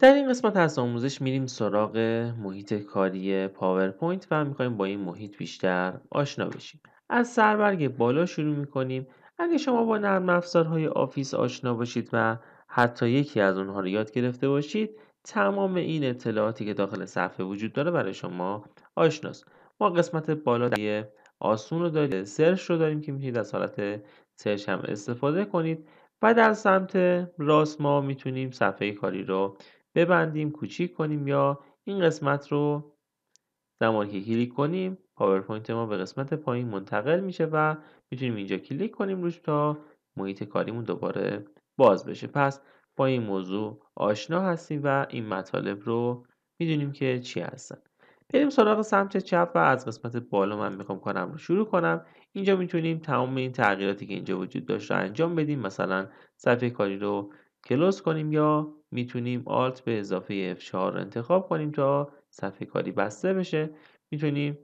در این قسمت از آموزش میریم سراغ محیط کاری پاورپوینت و میخوایم با این محیط بیشتر آشنا بشیم از سربرگ بالا شروع میکنیم اگه شما با نرم افزارهای آفیس آشنا باشید و حتی یکی از اونها رو یاد گرفته باشید تمام این اطلاعاتی که داخل صفحه وجود داره برای شما آشناست ما قسمت بالا آسون رو دارید سرچ رو داریم که میتونید از حالت سرچ هم استفاده کنید و در سمت راست ما میتونیم صفحه کاری رو ببندیم کوچیک کنیم یا این قسمت رو زمانی که کلیک کنیم پاورپوینت ما به قسمت پایین منتقل میشه و میتونیم اینجا کلیک کنیم روش تا محیط کاریمون دوباره باز بشه پس با این موضوع آشنا هستیم و این مطالب رو میدونیم که چی هستن بریم سراغ سمت چپ و از قسمت بالا من میخوام کنم رو شروع کنم اینجا میتونیم تمام این تغییراتی که اینجا وجود داشت رو انجام بدیم مثلا صفحه کاری رو کلوز کنیم یا میتونیم آلت به اضافه F4 رو انتخاب کنیم تا صفحه کاری بسته بشه میتونیم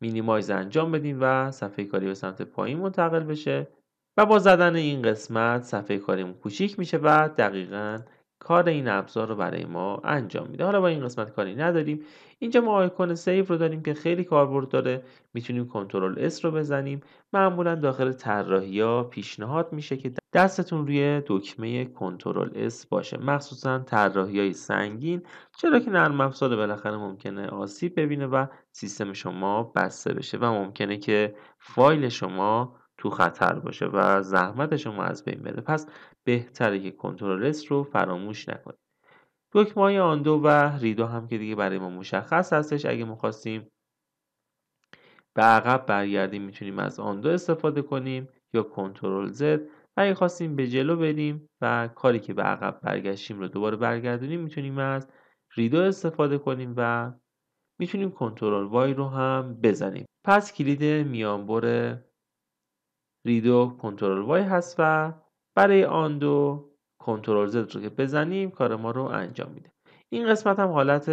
مینیمایز انجام بدیم و صفحه کاری به سمت پایین منتقل بشه و با زدن این قسمت صفحه کاریمون کوچیک میشه و دقیقا کار این ابزار رو برای ما انجام میده حالا با این قسمت کاری نداریم اینجا ما آیکون سیو رو داریم که خیلی کاربرد داره میتونیم کنترل اس رو بزنیم معمولا داخل طراحی ها پیشنهاد میشه که دستتون روی دکمه کنترل اس باشه مخصوصا طراحی های سنگین چرا که نرم افزار بالاخره ممکنه آسیب ببینه و سیستم شما بسته بشه و ممکنه که فایل شما تو خطر باشه و زحمت شما از بین بره پس بهتره که کنترل اس رو فراموش نکنید دکمه آن دو و ریدو هم که دیگه برای ما مشخص هستش اگه میخواستیم به عقب برگردیم میتونیم از آندو استفاده کنیم یا کنترل زد و اگه خواستیم به جلو بریم و کاری که به عقب برگشتیم رو دوباره برگردونیم میتونیم از ریدو استفاده کنیم و میتونیم کنترل وای رو هم بزنیم پس کلید میانبر ریدو کنترل وای هست و برای آن دو کنترل زد رو که بزنیم کار ما رو انجام میده این قسمت هم حالت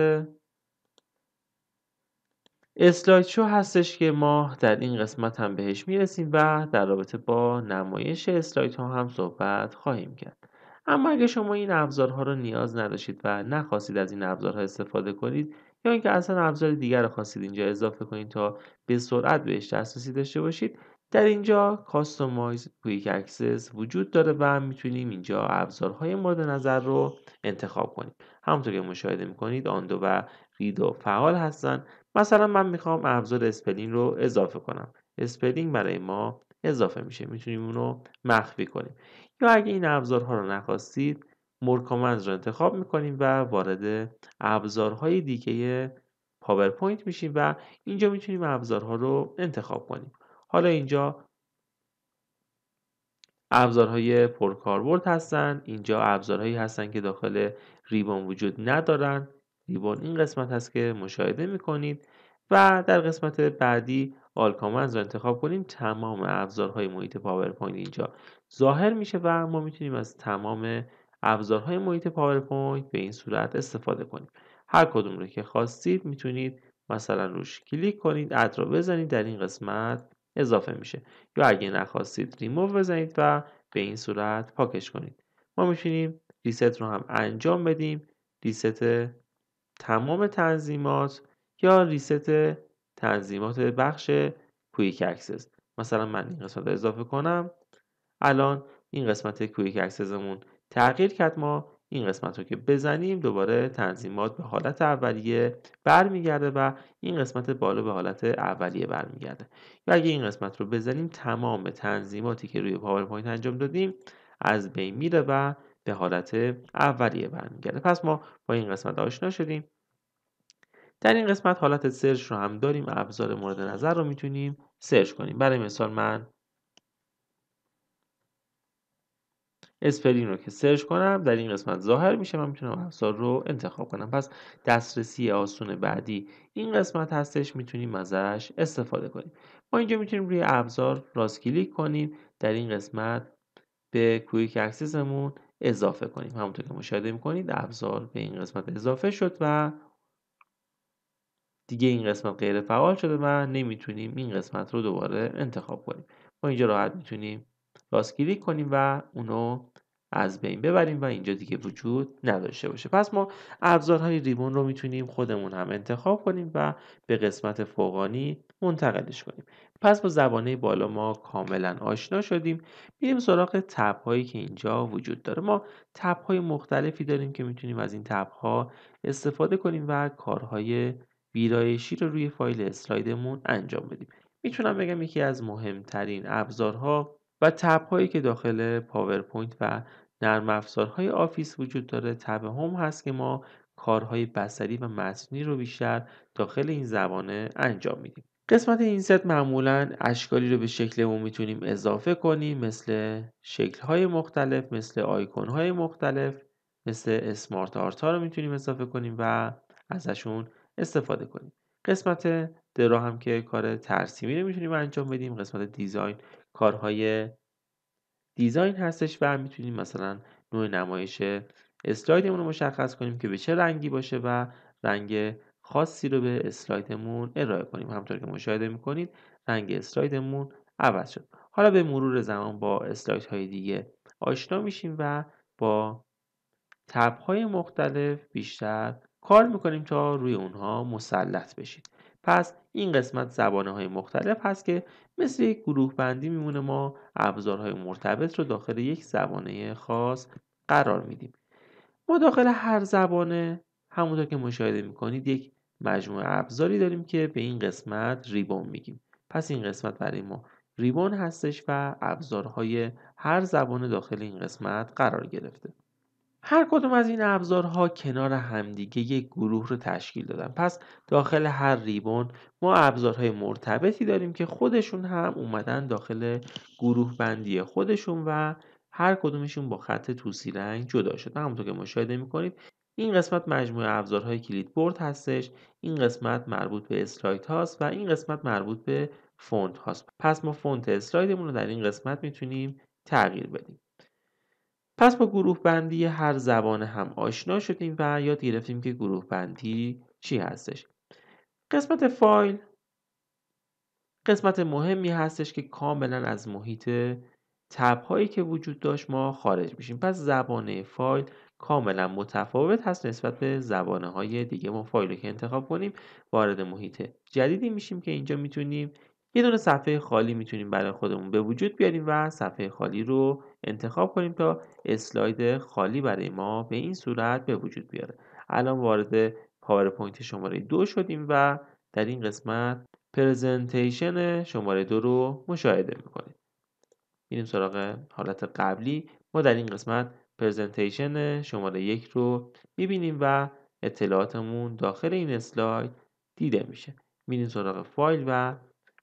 اسلاید شو هستش که ما در این قسمت هم بهش میرسیم و در رابطه با نمایش اسلاید ها هم صحبت خواهیم کرد اما اگه شما این ابزارها رو نیاز نداشتید و نخواستید از این ابزارها استفاده کنید یا اینکه اصلا ابزار دیگر رو خواستید اینجا اضافه کنید تا به سرعت بهش دسترسی داشته باشید در اینجا کاستومایز کویک اکسس وجود داره و میتونیم اینجا ابزارهای مورد نظر رو انتخاب کنیم همونطور که مشاهده میکنید دو و ریدو فعال هستن مثلا من میخوام ابزار اسپلینگ رو اضافه کنم اسپلینگ برای ما اضافه میشه میتونیم اون رو مخفی کنیم یا اگه این ابزارها رو نخواستید مور رو انتخاب میکنیم و وارد ابزارهای دیگه پاورپوینت میشیم و اینجا میتونیم ابزارها رو انتخاب کنیم حالا اینجا ابزارهای پرکاربرد هستن اینجا ابزارهایی هستن که داخل ریبون وجود ندارن ریبون این قسمت هست که مشاهده میکنید و در قسمت بعدی کامنز رو انتخاب کنیم تمام ابزارهای محیط پاورپوینت اینجا ظاهر میشه و ما میتونیم از تمام ابزارهای محیط پاورپوینت به این صورت استفاده کنیم هر کدوم رو که خواستید میتونید مثلا روش کلیک کنید اد رو بزنید در این قسمت اضافه میشه یا اگه نخواستید ریموو بزنید و به این صورت پاکش کنید ما میتونیم ریست رو هم انجام بدیم ریست تمام تنظیمات یا ریست تنظیمات بخش کویک اکسس مثلا من این قسمت رو اضافه کنم الان این قسمت کویک اکسسمون تغییر کرد ما این قسمت رو که بزنیم دوباره تنظیمات به حالت اولیه برمیگرده و این قسمت بالا به حالت اولیه برمیگرده یا اگه این قسمت رو بزنیم تمام تنظیماتی که روی پاورپوینت انجام دادیم از بین میره و به حالت اولیه برمیگرده پس ما با این قسمت آشنا شدیم در این قسمت حالت سرچ رو هم داریم ابزار مورد نظر رو میتونیم سرچ کنیم برای مثال من اسپلین رو که سرچ کنم در این قسمت ظاهر میشه من میتونم ابزار رو انتخاب کنم پس دسترسی آسون بعدی این قسمت هستش میتونیم ازش استفاده کنیم ما اینجا میتونیم روی ابزار راست کلیک کنیم در این قسمت به کویک اکسسمون اضافه کنیم همونطور که مشاهده میکنید ابزار به این قسمت اضافه شد و دیگه این قسمت غیر فعال شده و نمیتونیم این قسمت رو دوباره انتخاب کنیم ما اینجا راحت میتونیم راست کلیک کنیم و اونو از بین ببریم و اینجا دیگه وجود نداشته باشه پس ما ابزارهای ریبون رو میتونیم خودمون هم انتخاب کنیم و به قسمت فوقانی منتقلش کنیم پس با زبانه بالا ما کاملا آشنا شدیم میریم سراغ تب هایی که اینجا وجود داره ما تب های مختلفی داریم که میتونیم از این تب ها استفاده کنیم و کارهای ویرایشی رو روی فایل اسلایدمون انجام بدیم میتونم بگم یکی از مهمترین ابزارها و تب هایی که داخل پاورپوینت و نرم های آفیس وجود داره تب هم هست که ما کارهای بسری و متنی رو بیشتر داخل این زبانه انجام میدیم قسمت این ست معمولا اشکالی رو به شکل ما میتونیم اضافه کنیم مثل شکل های مختلف مثل های مختلف مثل اسمارت آرت ها رو میتونیم اضافه کنیم و ازشون استفاده کنیم قسمت درا هم که کار ترسیمی رو میتونیم انجام بدیم قسمت دیزاین کارهای دیزاین هستش و میتونیم مثلا نوع نمایش اسلایدمون رو مشخص کنیم که به چه رنگی باشه و رنگ خاصی رو به اسلایدمون ارائه کنیم همطور که مشاهده میکنید رنگ اسلایدمون عوض شد حالا به مرور زمان با اسلایت های دیگه آشنا میشیم و با تب های مختلف بیشتر کار میکنیم تا روی اونها مسلط بشید پس این قسمت زبانه های مختلف هست که مثل یک گروه بندی میمونه ما ابزارهای مرتبط رو داخل یک زبانه خاص قرار میدیم ما داخل هر زبانه همونطور که مشاهده میکنید یک مجموعه ابزاری داریم که به این قسمت ریبون میگیم پس این قسمت برای ما ریبون هستش و ابزارهای هر زبانه داخل این قسمت قرار گرفته هر کدوم از این ابزارها کنار همدیگه یک گروه رو تشکیل دادن پس داخل هر ریبون ما ابزارهای مرتبطی داریم که خودشون هم اومدن داخل گروه بندی خودشون و هر کدومشون با خط توسی رنگ جدا شد همونطور که مشاهده میکنید این قسمت مجموعه ابزارهای بورد هستش این قسمت مربوط به اسلاید هاست و این قسمت مربوط به فونت هاست پس ما فونت اسلایدمون رو در این قسمت میتونیم تغییر بدیم پس با گروه بندی هر زبان هم آشنا شدیم و یاد گرفتیم که گروه بندی چی هستش قسمت فایل قسمت مهمی هستش که کاملا از محیط تب هایی که وجود داشت ما خارج میشیم پس زبانه فایل کاملا متفاوت هست نسبت به زبانه های دیگه ما فایل رو که انتخاب کنیم وارد محیط جدیدی میشیم که اینجا میتونیم یه دونه صفحه خالی میتونیم برای خودمون به وجود بیاریم و صفحه خالی رو انتخاب کنیم تا اسلاید خالی برای ما به این صورت به وجود بیاره الان وارد پاورپوینت شماره دو شدیم و در این قسمت پرزنتیشن شماره دو رو مشاهده میکنیم میریم سراغ حالت قبلی ما در این قسمت پرزنتیشن شماره یک رو میبینیم و اطلاعاتمون داخل این اسلاید دیده میشه میریم سراغ فایل و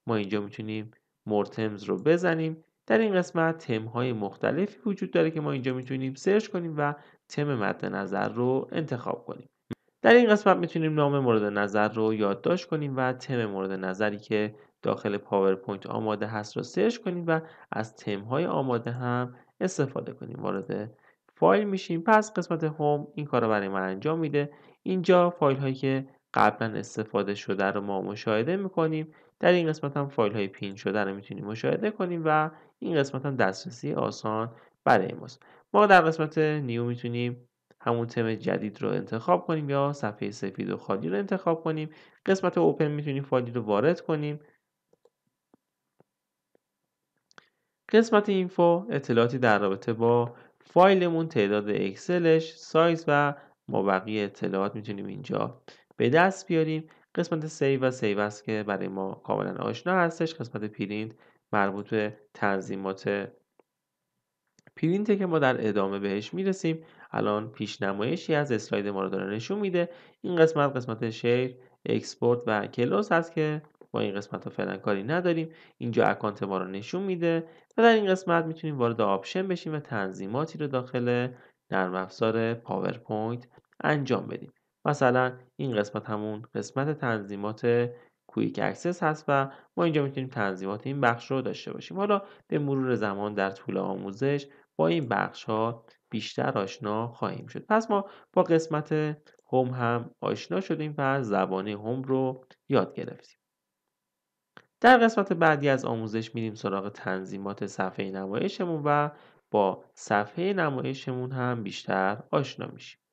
ما اینجا میتونیم مورتمز رو بزنیم در این قسمت تم های مختلفی وجود داره که ما اینجا میتونیم سرچ کنیم و تم مد نظر رو انتخاب کنیم در این قسمت میتونیم نام مورد نظر رو یادداشت کنیم و تم مورد نظری که داخل پاورپوینت آماده هست رو سرچ کنیم و از تم های آماده هم استفاده کنیم وارد فایل میشیم پس قسمت هوم این کار رو برای من انجام میده اینجا فایل هایی که قبلا استفاده شده رو ما مشاهده میکنیم در این قسمت هم فایل های پین شده رو میتونیم مشاهده کنیم و این قسمت هم دسترسی آسان برای ماست ما در قسمت نیو میتونیم همون تم جدید رو انتخاب کنیم یا صفحه سفید و خالی رو انتخاب کنیم قسمت اوپن میتونیم فایلی رو وارد کنیم قسمت اینفو اطلاعاتی در رابطه با فایلمون تعداد اکسلش سایز و مابقی اطلاعات میتونیم اینجا به دست بیاریم قسمت سیو و سیو است که برای ما کاملا آشنا هستش قسمت پرینت مربوط به تنظیمات پرینته که ما در ادامه بهش میرسیم الان پیش نمایشی از اسلاید ما رو داره نشون میده این قسمت قسمت شیر اکسپورت و کلاس هست که با این قسمت فعلا کاری نداریم اینجا اکانت ما رو نشون میده و در این قسمت میتونیم وارد آپشن بشیم و تنظیماتی رو داخل نرم افزار پاورپوینت انجام بدیم مثلا این قسمت همون قسمت تنظیمات کویک اکسس هست و ما اینجا میتونیم تنظیمات این بخش رو داشته باشیم حالا به مرور زمان در طول آموزش با این بخش ها بیشتر آشنا خواهیم شد پس ما با قسمت هوم هم آشنا شدیم و زبانه هوم رو یاد گرفتیم در قسمت بعدی از آموزش میریم سراغ تنظیمات صفحه نمایشمون و با صفحه نمایشمون هم بیشتر آشنا میشیم